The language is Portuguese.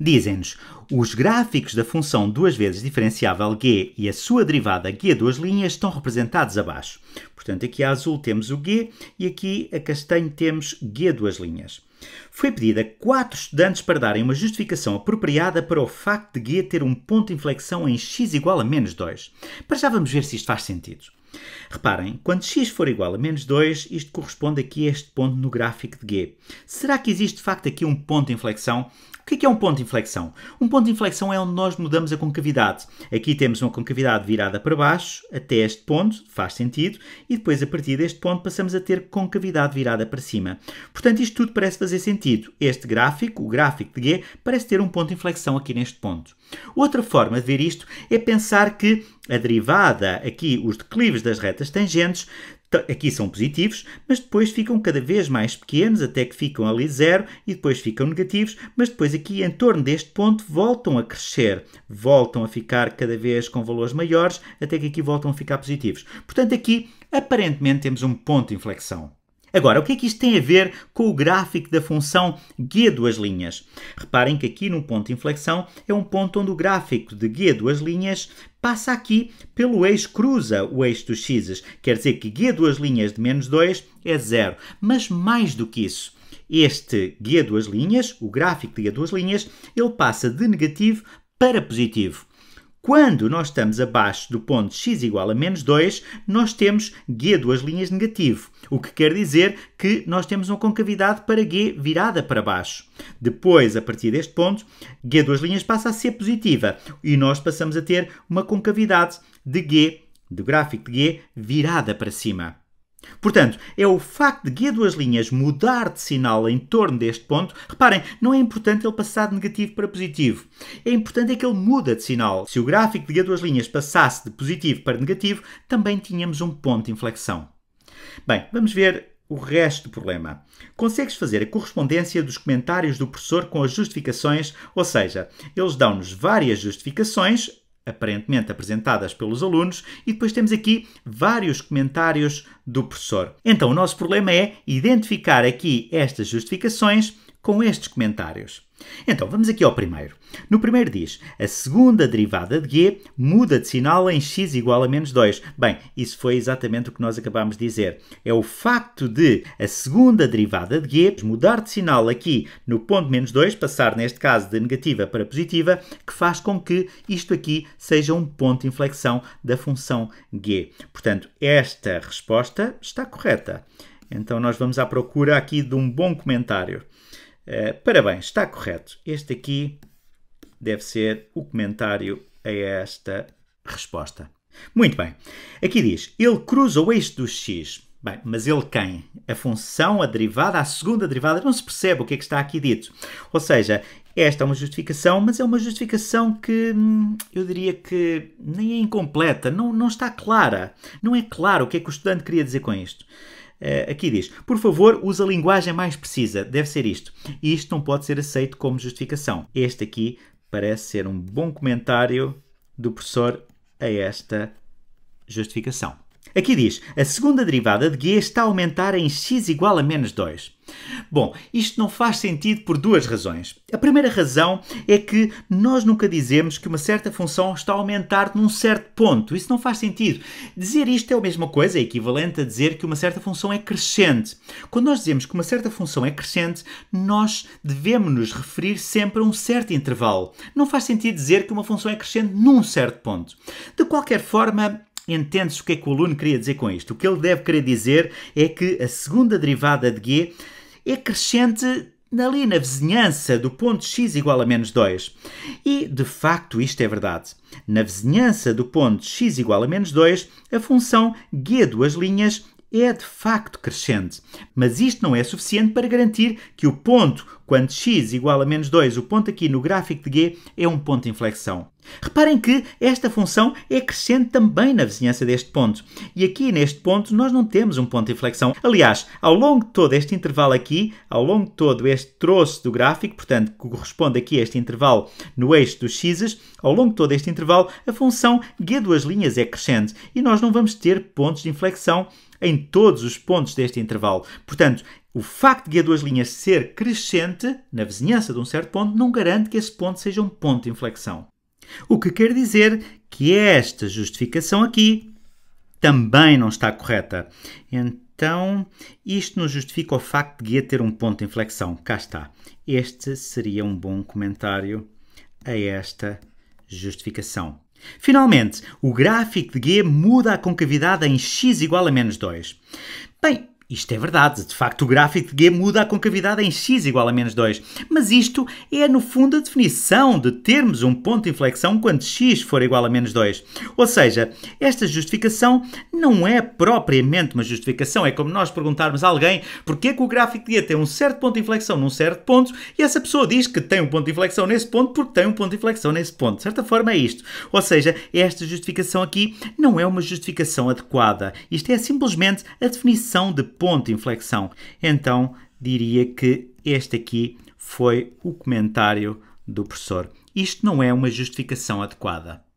Dizem-nos, os gráficos da função duas vezes diferenciável g e a sua derivada g duas linhas estão representados abaixo. Portanto, aqui a azul temos o g e aqui a castanho temos g duas linhas. Foi pedida a quatro estudantes para darem uma justificação apropriada para o facto de g ter um ponto de inflexão em x igual a menos 2. Para já vamos ver se isto faz sentido. Reparem, quando x for igual a menos 2, isto corresponde aqui a este ponto no gráfico de g. Será que existe de facto aqui um ponto de inflexão? O é que é um ponto de inflexão? Um ponto de inflexão é onde nós mudamos a concavidade. Aqui temos uma concavidade virada para baixo até este ponto, faz sentido, e depois a partir deste ponto passamos a ter concavidade virada para cima. Portanto, isto tudo parece fazer sentido. Este gráfico, o gráfico de G, parece ter um ponto de inflexão aqui neste ponto. Outra forma de ver isto é pensar que a derivada, aqui os declives das retas tangentes, então, aqui são positivos, mas depois ficam cada vez mais pequenos até que ficam ali zero e depois ficam negativos, mas depois aqui em torno deste ponto voltam a crescer, voltam a ficar cada vez com valores maiores até que aqui voltam a ficar positivos. Portanto, aqui aparentemente temos um ponto de inflexão. Agora, o que é que isto tem a ver com o gráfico da função g duas linhas? Reparem que aqui no ponto de inflexão é um ponto onde o gráfico de g duas linhas passa aqui pelo eixo, cruza o eixo dos x's, Quer dizer que g duas linhas de menos 2 é zero. Mas mais do que isso, este g duas linhas, o gráfico de g duas linhas, ele passa de negativo para positivo. Quando nós estamos abaixo do ponto x igual a menos 2, nós temos g duas linhas negativo, o que quer dizer que nós temos uma concavidade para g virada para baixo. Depois, a partir deste ponto, g duas linhas passa a ser positiva e nós passamos a ter uma concavidade de g, do gráfico de g, virada para cima. Portanto, é o facto de guia duas linhas mudar de sinal em torno deste ponto. Reparem, não é importante ele passar de negativo para positivo. É importante é que ele muda de sinal. Se o gráfico de guia duas linhas passasse de positivo para negativo, também tínhamos um ponto de inflexão. Bem, vamos ver o resto do problema. Consegues fazer a correspondência dos comentários do professor com as justificações, ou seja, eles dão-nos várias justificações aparentemente apresentadas pelos alunos, e depois temos aqui vários comentários do professor. Então, o nosso problema é identificar aqui estas justificações com estes comentários. Então, vamos aqui ao primeiro. No primeiro diz, a segunda derivada de g muda de sinal em x igual a menos 2. Bem, isso foi exatamente o que nós acabámos de dizer. É o facto de a segunda derivada de g mudar de sinal aqui no ponto menos 2, passar neste caso de negativa para positiva, que faz com que isto aqui seja um ponto de inflexão da função g. Portanto, esta resposta está correta. Então, nós vamos à procura aqui de um bom comentário. Eh, parabéns, está correto. Este aqui deve ser o comentário a esta resposta. Muito bem. Aqui diz: ele cruza o eixo do x. Bem, mas ele quem? A função, a derivada, a segunda derivada, não se percebe o que é que está aqui dito. Ou seja, esta é uma justificação, mas é uma justificação que hum, eu diria que nem é incompleta, não, não está clara. Não é claro o que é que o estudante queria dizer com isto. Uh, aqui diz: por favor, usa a linguagem mais precisa, deve ser isto. E isto não pode ser aceito como justificação. Este aqui parece ser um bom comentário do professor a esta justificação. Aqui diz, a segunda derivada de g está a aumentar em x igual a menos 2. Bom, isto não faz sentido por duas razões. A primeira razão é que nós nunca dizemos que uma certa função está a aumentar num certo ponto. Isso não faz sentido. Dizer isto é a mesma coisa, é equivalente a dizer que uma certa função é crescente. Quando nós dizemos que uma certa função é crescente, nós devemos nos referir sempre a um certo intervalo. Não faz sentido dizer que uma função é crescente num certo ponto. De qualquer forma, entende-se o que é que o aluno queria dizer com isto. O que ele deve querer dizer é que a segunda derivada de g é crescente ali na vizinhança do ponto x igual a menos 2. E, de facto, isto é verdade. Na vizinhança do ponto x igual a menos 2, a função g duas linhas é de facto crescente. Mas isto não é suficiente para garantir que o ponto, quando x igual a menos 2, o ponto aqui no gráfico de g, é um ponto de inflexão. Reparem que esta função é crescente também na vizinhança deste ponto. E aqui neste ponto nós não temos um ponto de inflexão. Aliás, ao longo de todo este intervalo aqui, ao longo de todo este troço do gráfico, portanto, que corresponde aqui a este intervalo no eixo dos x's, ao longo de todo este intervalo, a função g duas linhas é crescente e nós não vamos ter pontos de inflexão em todos os pontos deste intervalo. Portanto, o facto de a duas linhas ser crescente na vizinhança de um certo ponto não garante que esse ponto seja um ponto de inflexão. O que quer dizer que esta justificação aqui também não está correta. Então, isto não justifica o facto de guia ter um ponto de inflexão. Cá está. Este seria um bom comentário a esta justificação. Finalmente, o gráfico de G muda a concavidade em x igual a menos 2. Bem, isto é verdade, de facto o gráfico de G muda a concavidade em x igual a menos 2, mas isto é no fundo a definição de termos um ponto de inflexão quando x for igual a menos 2. Ou seja, esta justificação não é propriamente uma justificação, é como nós perguntarmos a alguém porque é que o gráfico de G tem um certo ponto de inflexão num certo ponto e essa pessoa diz que tem um ponto de inflexão nesse ponto porque tem um ponto de inflexão nesse ponto. De certa forma é isto. Ou seja, esta justificação aqui não é uma justificação adequada. Isto é simplesmente a definição de ponto de inflexão. Então diria que este aqui foi o comentário do professor. Isto não é uma justificação adequada.